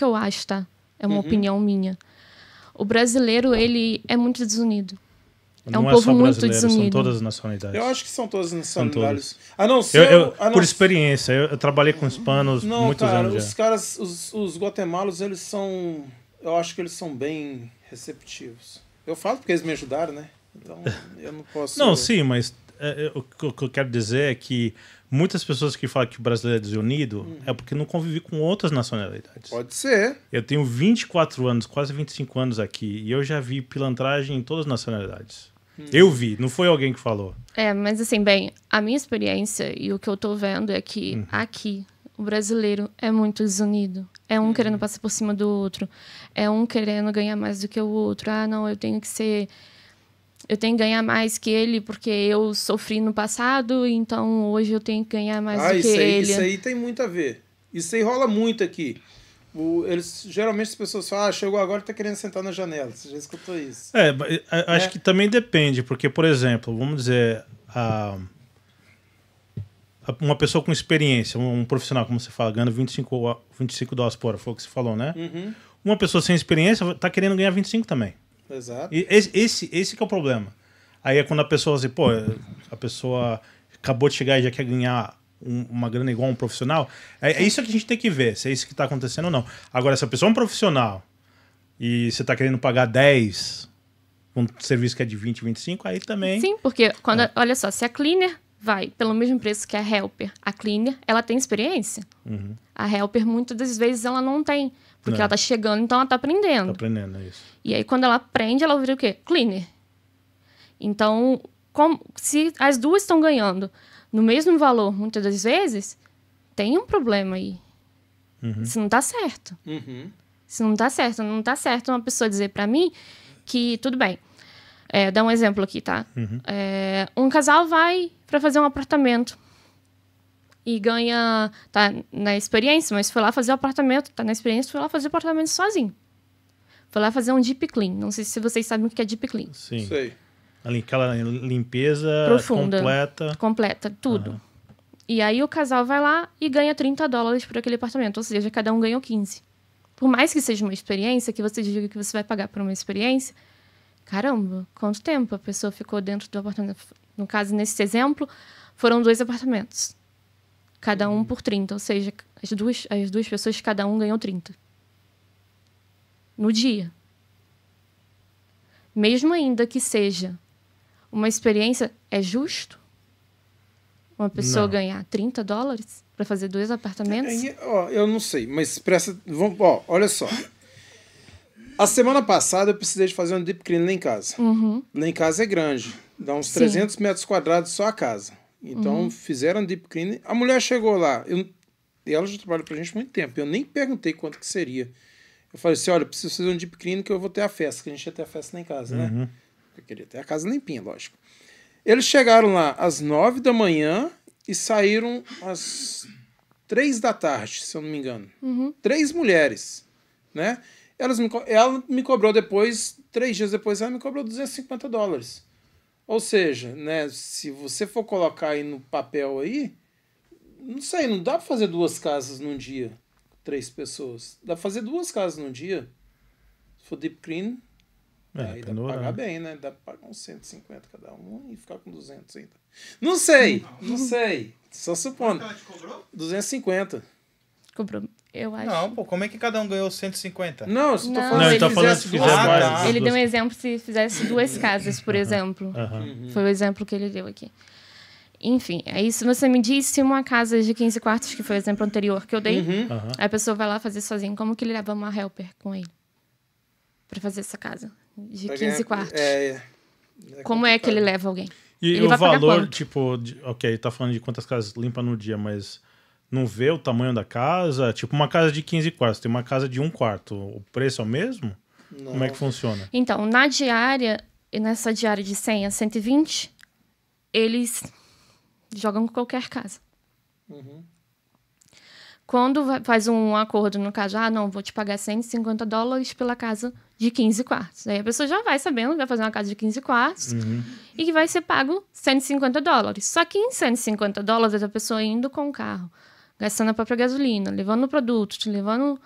que eu acho, tá? É uma uhum. opinião minha. O brasileiro, ele é muito desunido. É um é povo só muito desunido. São todas as nacionalidades. Eu acho que são todas as nacionalidades. A não ser. Eu, eu, a não por experiência, eu, eu, trabalhei com hispanos não, muitos cara, anos. Os já. caras, os, os guatemalos, eles são. Eu acho que eles são bem receptivos. Eu falo porque eles me ajudaram, né? Então eu não posso. não, sim, mas é, é o que eu quero dizer é que Muitas pessoas que falam que o brasileiro é desunido é porque não convivi com outras nacionalidades. Pode ser. Eu tenho 24 anos, quase 25 anos aqui, e eu já vi pilantragem em todas as nacionalidades. Hum. Eu vi, não foi alguém que falou. É, mas assim, bem, a minha experiência e o que eu tô vendo é que uhum. aqui o brasileiro é muito desunido. É um uhum. querendo passar por cima do outro. É um querendo ganhar mais do que o outro. Ah, não, eu tenho que ser eu tenho que ganhar mais que ele porque eu sofri no passado, então hoje eu tenho que ganhar mais ah, do que aí, ele. Isso aí tem muito a ver. Isso aí rola muito aqui. O, eles, geralmente as pessoas falam, ah, chegou agora e tá querendo sentar na janela. Você já escutou isso. É, é acho é. que também depende, porque, por exemplo, vamos dizer, a, a, uma pessoa com experiência, um, um, profissional, como você fala, ganhando 25, 25 dólares por hora, foi o que você falou, né? Uhum. Uma pessoa sem experiência tá querendo ganhar 25 também. Exato. E esse, esse, esse é o problema. Aí é quando a pessoa, assim, pô, a pessoa acabou de chegar e já quer ganhar um, uma grana igual a um profissional. É, é, isso que a gente tem que ver, se é isso que está acontecendo ou não. Agora, se a pessoa é um profissional e você está querendo pagar 10 um serviço que é de 20, 25, aí também. Sim, porque quando. É. Olha só, se a cleaner vai pelo mesmo preço que a helper, a cleaner, ela tem experiência. Uhum. A helper, muitas das vezes, ela não tem. Porque é. ela tá chegando, então ela tá aprendendo. Tá aprendendo, é isso. E aí, quando ela aprende, ela vira o quê? Cleaner. Então, como, se as duas estão ganhando no mesmo valor, muitas das vezes, tem um problema aí. Uhum. Isso não tá certo. Uhum. Isso não tá certo. Não tá certo uma pessoa dizer para mim que, tudo bem, é, dá um exemplo aqui, tá? Uhum. É, um casal vai para fazer um apartamento e ganha. tá na experiência, mas foi lá fazer o apartamento, tá na experiência, foi lá fazer o apartamento sozinho. Foi lá fazer um deep clean. Não sei se vocês sabem o que é deep clean. Sim. Sei. Aquela limpeza Profunda, completa. Completa, tudo. E aí o casal vai lá e ganha 30 dólares por aquele apartamento, ou seja, cada um ganhou 15. Por mais que seja uma experiência, que você diga que você vai pagar por uma experiência, caramba, quanto tempo a pessoa ficou dentro do apartamento? No caso, nesse exemplo, foram dois apartamentos cada um por 30. Ou seja, as duas, as duas pessoas, cada um ganhou 30. No dia. Mesmo ainda que seja uma experiência, é justo uma pessoa não. ganhar 30 dólares para fazer dois apartamentos? É, ó, eu não sei, mas presta. Vamos, ó, olha só. A semana passada eu precisei de fazer um deep clean lá em casa. Uhum. Lá em casa é grande, dá uns Sim. 300 metros quadrados só a casa. Então uhum. fizeram deep clean. A mulher chegou lá, eu, ela já trabalha pra gente há muito tempo. Eu nem perguntei quanto que seria. Eu falei assim: olha, preciso fazer um deep clean que eu vou ter a festa, que a gente ia ter a festa lá em casa, né? uhum. né? Eu queria ter a casa limpinha, lógico. Eles chegaram lá às nove da manhã e saíram às três da tarde, se eu não me engano. Uhum. Três mulheres, né? Elas me, ela me cobrou depois, três dias depois, ela me cobrou 250 dólares. Ou seja, né, se você for colocar aí no papel aí, não sei, não dá para fazer duas casas num dia, três pessoas. Dá pra fazer duas casas num dia. Se for deep clean, é, aí dá pra pagar bem, né? Dá pra pagar uns 150 cada um e ficar com 200 ainda. Não sei, não sei. Só supondo. 250. Comprou eu acho. Não, pô, como é que cada um ganhou 150? Não, se não, então falando, ele tá falando se ah, Tá. Ele deu um exemplo se fizesse duas casas, por uhum. exemplo. Uhum. Foi o exemplo que ele deu aqui. Enfim, aí é se você me disse uma casa de 15 quartos, que foi o exemplo anterior que eu dei, uhum. a pessoa vai lá fazer sozinha. Como que ele leva uma helper com ele? para fazer essa casa de pra 15 ganhar, quartos. É, é Como é que ele leva alguém? E ele o valor, tipo, de, ok, tá falando de quantas casas limpa no dia, mas não vê o tamanho da casa? Tipo, uma casa de 15 quartos, tem uma casa de um quarto. O preço é o mesmo? Não. Como é que funciona? Então, na diária, nessa diária de 100 a 120, eles jogam com qualquer casa. Uhum. Quando faz um acordo, no caso, ah, não, vou te pagar 150 dólares pela casa de 15 quartos. Aí a pessoa já vai sabendo que vai fazer uma casa de 15 quartos uhum. e que vai ser pago 150 dólares. Só que em 150 dólares, a pessoa indo com o carro gastando a própria gasolina, levando o produto, te levando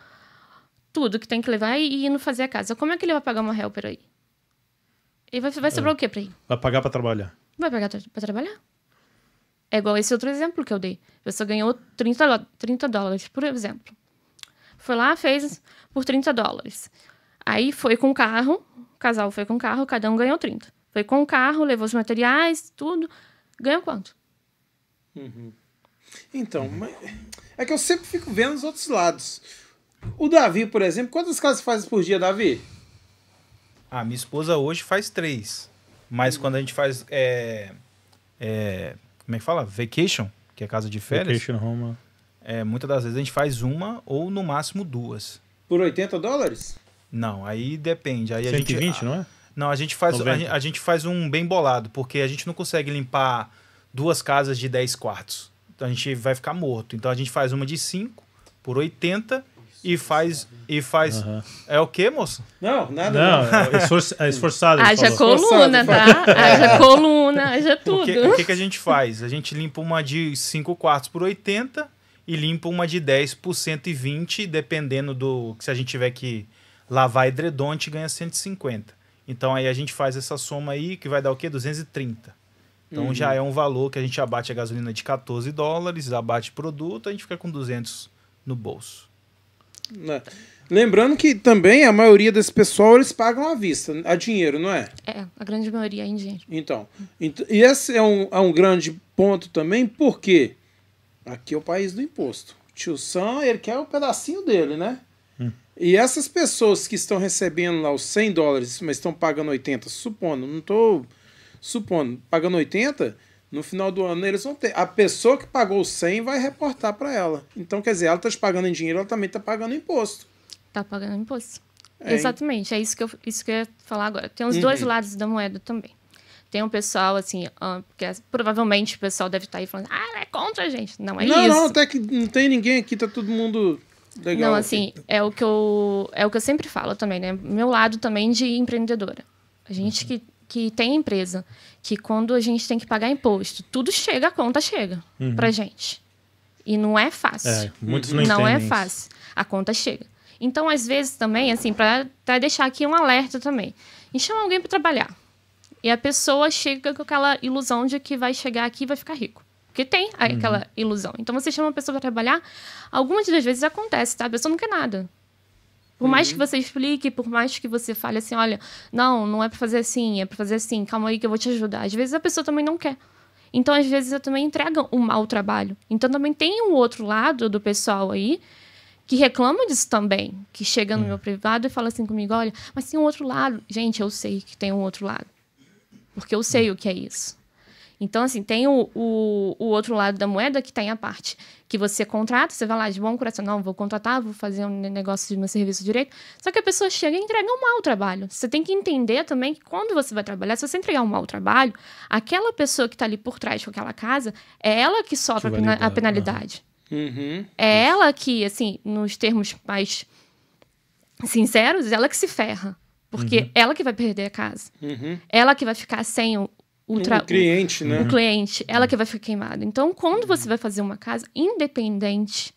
tudo que tem que levar e indo fazer a casa. Como é que ele vai pagar uma helper aí? Ele vai, vai sobrar é. o quê pra ele? Vai pagar pra trabalhar. Vai pagar para pra trabalhar. É igual esse outro exemplo que eu dei. você ganhou 30, 30 dólares, por exemplo. Foi lá, fez por 30 dólares. Aí foi com o carro, o casal foi com o carro, cada um ganhou 30. Foi com o carro, levou os materiais, tudo. Ganhou quanto? Uhum. Então, uhum. é que eu sempre fico vendo os outros lados. O Davi, por exemplo, quantas casas faz por dia, Davi? Ah, minha esposa hoje faz três. Mas uhum. quando a gente faz. É, é, como é que fala? Vacation, que é casa de férias. Vacation home. É, muitas das vezes a gente faz uma ou no máximo duas. Por 80 dólares? Não, aí depende. Aí 120, a gente, não é? Não, a gente, faz, a, a gente faz um bem bolado, porque a gente não consegue limpar duas casas de 10 quartos a gente vai ficar morto. Então a gente faz uma de 5 por 80 e faz. E faz. Uhum. É o quê, moço? Não, nada. Não, é esforço, é esforçado. Haja falou. coluna, tá? Haja coluna, haja tudo. O que, o que, a gente faz? A gente limpa uma de 5 quartos por 80 e limpa uma de 10 por 120, dependendo do. Se a gente tiver que lavar edredom, ganha 150. Então aí a gente faz essa soma aí que vai dar o quê? 230. Então uhum. já é um valor que a gente abate a gasolina de 14 dólares, abate produto, a gente fica com 200 no bolso. Né. Lembrando que também a maioria desse pessoal eles pagam à vista, a dinheiro, não é? É, a grande maioria é em dinheiro. Então, e esse é um, é um grande ponto também, porque aqui é o país do imposto. O tio Sam, ele quer o um pedacinho dele, né? Hum. E essas pessoas que estão recebendo lá os 100 dólares, mas estão pagando 80, supondo, não estou supondo, pagando 80, no final do ano eles vão ter. A pessoa que pagou 100 vai reportar para ela. Então, quer dizer, ela está pagando em dinheiro, ela também está pagando imposto. Está pagando imposto. É, Exatamente, é isso que, eu, isso que eu ia falar agora. Tem os uhum. dois lados da moeda também. Tem um pessoal, assim, ah, que porque é, provavelmente o pessoal deve estar tá aí falando, ah, é contra a gente. Não é não, isso. Não, não, até que não tem ninguém aqui, tá todo mundo legal. Não, assim, é o que eu, é o que eu sempre falo também, né? Meu lado também de empreendedora. A gente uhum. que que tem empresa, que quando a gente tem que pagar imposto, tudo chega, a conta chega uhum. pra gente. E não é fácil. É, muitos não, não é isso. fácil. A conta chega. Então, às vezes também, assim, para deixar aqui um alerta também. E chama alguém para trabalhar. E a pessoa chega com aquela ilusão de que vai chegar aqui e vai ficar rico. Porque tem uhum. aquela uhum. ilusão. Então, você chama uma pessoa para trabalhar, algumas das vezes acontece, tá? A pessoa não quer nada. Por mais que uhum. você explique, por mais que você fale assim, olha, não, não é para fazer assim, é para fazer assim, calma aí que eu vou te ajudar. Às vezes a pessoa também não quer. Então, às vezes, eu também entrega um mau trabalho. Então, também tem um outro lado do pessoal aí que reclama disso também, que chega no hum. meu privado e fala assim comigo, olha, mas tem um outro lado. Gente, eu sei que tem um outro lado. Porque eu sei hum. o que é isso. Então, assim, tem o, o, o outro lado da moeda que tem a parte que você contrata, você vai lá de bom coração, não, vou contratar, vou fazer um negócio de meu serviço direito. Só que a pessoa chega e entrega um mau trabalho. Você tem que entender também que quando você vai trabalhar, se você entregar um mau trabalho, aquela pessoa que está ali por trás com aquela casa, é ela que sofre que a, a, penalidade. Uhum. É ela que, assim, nos termos mais sinceros, é ela que se ferra. Porque uhum. ela que vai perder a casa. Uhum. Ela que vai ficar sem o, o, tra... o cliente, né? O cliente, ela que vai ficar queimada. Então, quando você vai fazer uma casa, independente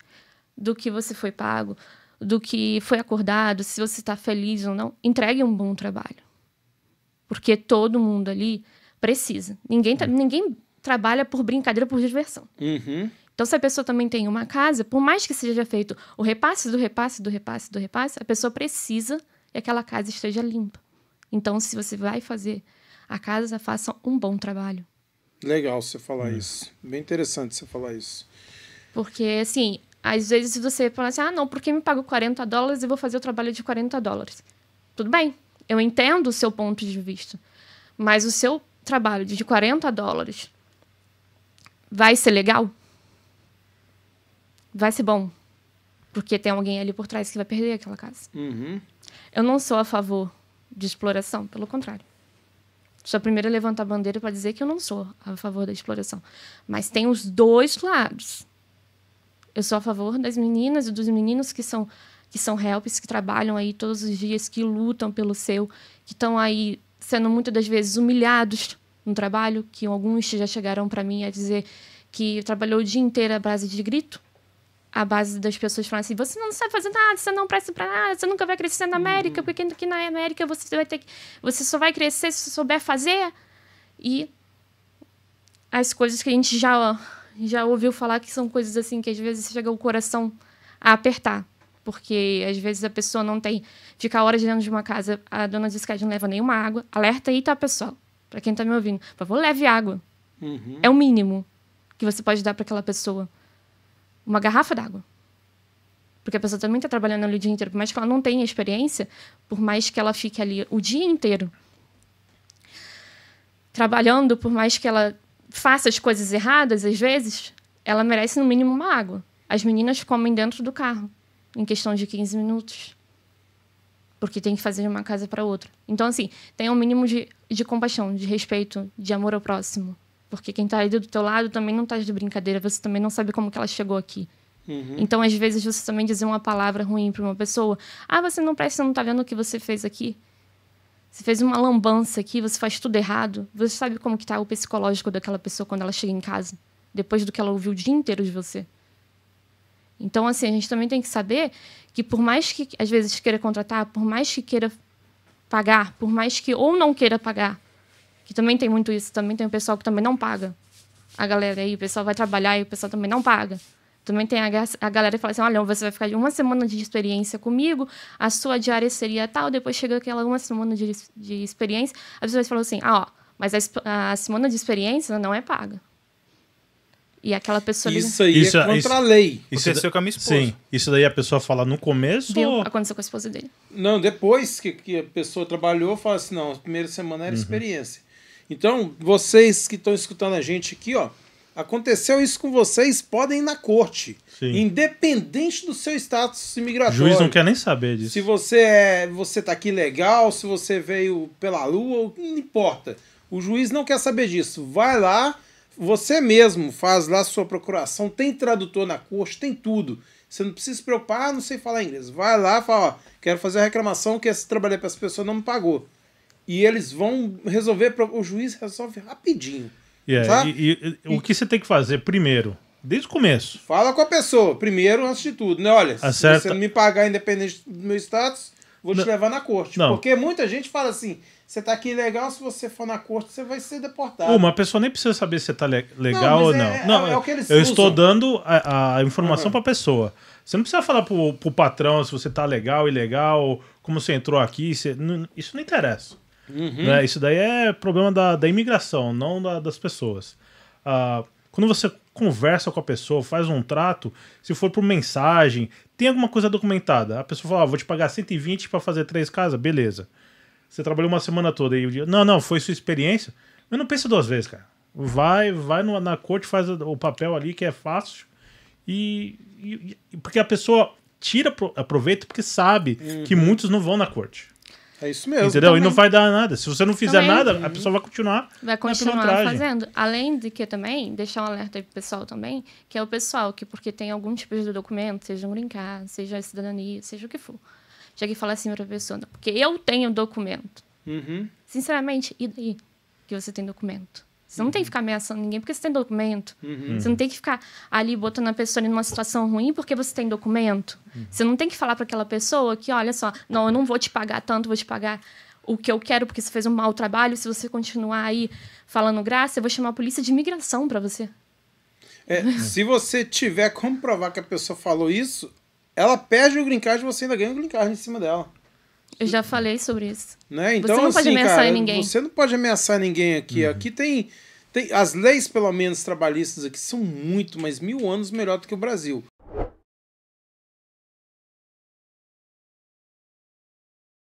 do que você foi pago, do que foi acordado, se você está feliz ou não, entregue um bom trabalho. Porque todo mundo ali precisa. Ninguém, tra... Tá, ninguém trabalha por brincadeira, por diversão. Uhum. Então, se a pessoa também tem uma casa, por mais que seja feito o repasse do repasse do repasse do repasse, a pessoa precisa que aquela casa esteja limpa. Então, se você vai fazer a casa faça um bom trabalho. Legal você falar hum. isso. Bem interessante você falar isso. Porque, assim, às vezes você fala assim, ah, não, porque me pago 40 dólares e vou fazer o trabalho de 40 dólares. Tudo bem, eu entendo o seu ponto de vista. Mas o seu trabalho de 40 dólares vai ser legal? Vai ser bom. Porque tem alguém ali por trás que vai perder aquela casa. Uhum. Eu não sou a favor de exploração, pelo contrário sou a primeira a levantar a bandeira para dizer que eu não sou a favor da exploração. Mas tem os dois lados. Eu sou a favor das meninas e dos meninos que são que são helps, que trabalham aí todos os dias, que lutam pelo seu, que estão aí sendo muitas das vezes humilhados no trabalho, que alguns já chegaram para mim a dizer que trabalhou o dia inteiro à base de grito, a base das pessoas falando assim: você não sabe fazer nada, você não presta para nada, você nunca vai crescer na América, uhum. porque aqui na América você vai ter que, você só vai crescer se você souber fazer. E as coisas que a gente já já ouviu falar que são coisas assim que às vezes chega o coração a apertar, porque às vezes a pessoa não tem ficar horas dentro de uma casa, a dona disse que não leva nenhuma água. Alerta aí, tá, pessoal? Para quem tá me ouvindo, por favor, leve água. Uhum. É o mínimo que você pode dar para aquela pessoa uma garrafa d'água. Porque a pessoa também está trabalhando ali o dia inteiro. Por mais que ela não tenha experiência, por mais que ela fique ali o dia inteiro trabalhando, por mais que ela faça as coisas erradas, às vezes, ela merece no mínimo uma água. As meninas comem dentro do carro, em questão de 15 minutos. Porque tem que fazer de uma casa para outra. Então, assim, tenha um mínimo de, de compaixão, de respeito, de amor ao próximo. Porque quem está aí do teu lado também não está de brincadeira, você também não sabe como que ela chegou aqui. Uhum. Então, às vezes, você também dizer uma palavra ruim para uma pessoa. Ah, você não presta, não está vendo o que você fez aqui? Você fez uma lambança aqui, você faz tudo errado. Você sabe como que tá o psicológico daquela pessoa quando ela chega em casa, depois do que ela ouviu o dia inteiro de você. Então, assim, a gente também tem que saber que por mais que às vezes queira contratar, por mais que queira pagar, por mais que ou não queira pagar, que também tem muito isso. Também tem o pessoal que também não paga a galera. aí o pessoal vai trabalhar e o pessoal também não paga. Também tem a, a galera que fala assim: olha, você vai ficar uma semana de experiência comigo, a sua diária seria tal, depois chega aquela uma semana de, de experiência, a pessoa fala assim: ah, ó, mas a, a semana de experiência não é paga. E aquela pessoa. Isso aí é isso, é contra isso, a lei. Isso aconteceu é da... com a minha esposa. Sim. Isso daí a pessoa fala no começo? Deu, ou... Aconteceu com a esposa dele. Não, depois que, que a pessoa trabalhou, fala assim: não, a primeira semana era uhum. experiência. Então, vocês que estão escutando a gente aqui, ó, aconteceu isso com vocês, podem ir na corte. Sim. Independente do seu status imigratório. O juiz não quer nem saber disso. Se você é, você tá aqui legal, se você veio pela lua, não importa. O juiz não quer saber disso. Vai lá, você mesmo faz lá sua procuração, tem tradutor na corte, tem tudo. Você não precisa se preocupar, ah, não sei falar inglês. Vai lá, fala, ó, quero fazer a reclamação que esse trabalhei é para essa pessoa não me pagou e eles vão resolver. O juiz resolve rapidinho. Yeah, é, e, e, e, o que você tem que fazer primeiro? Desde o começo. Fala com a pessoa, primeiro, antes de tudo, né? Olha, Acerta. se você não me pagar independente do meu status, vou não, te levar na corte. Não. Porque muita gente fala assim: você tá aqui legal, se você for na corte, você vai ser deportado. Uma pessoa nem precisa saber se tá le legal não, ou não. É, não, é, é, é o que eles Eu usam. estou dando a, a informação uhum. pra pessoa. Você não precisa falar pro, pro patrão se você tá legal, ilegal, como você entrou aqui. Você, isso não interessa. Uhum. Né? Isso daí é problema da, da imigração, não da, das pessoas. Ah, quando você conversa com a pessoa, faz um trato, se for por mensagem, tem alguma coisa documentada. A pessoa fala, ah, vou te pagar 120 para fazer três casas, beleza. Você trabalhou uma semana toda e o dia. Não, não, foi sua experiência. Mas não pensa duas vezes, cara. Vai, vai no, na corte, faz o papel ali que é fácil. E, e, e porque a pessoa tira aproveita porque sabe uhum. que muitos não vão na corte. É isso mesmo. Entendeu? Também. E não vai dar nada. Se você não fizer também. nada, a pessoa vai continuar. Vai continuar fazendo. Além de que também, deixar um alerta aí pro pessoal também, que é o pessoal que, porque tem algum tipo de documento, seja um brincar, seja cidadania, seja o que for. Chega e fala assim pra pessoa, né? porque eu tenho documento. Uhum. Sinceramente, e daí que você tem documento? Você não tem que ficar ameaçando ninguém porque você tem documento. Uhum. Você não tem que ficar ali botando a pessoa numa situação ruim porque você tem documento. Uhum. Você não tem que falar para aquela pessoa que, olha só, não, eu não vou te pagar tanto, vou te pagar o que eu quero porque você fez um mau trabalho. Se você continuar aí falando graça, eu vou chamar a polícia de imigração para você. É, se você tiver como provar que a pessoa falou isso, ela perde o green card e você ainda ganha o green card em cima dela. Eu já falei sobre isso. Né? Então, você não assim, pode ameaçar cara, ninguém. Você não pode ameaçar ninguém aqui. Uhum. Aqui tem, tem. As leis, pelo menos, trabalhistas aqui são muito, mas mil anos melhor do que o Brasil.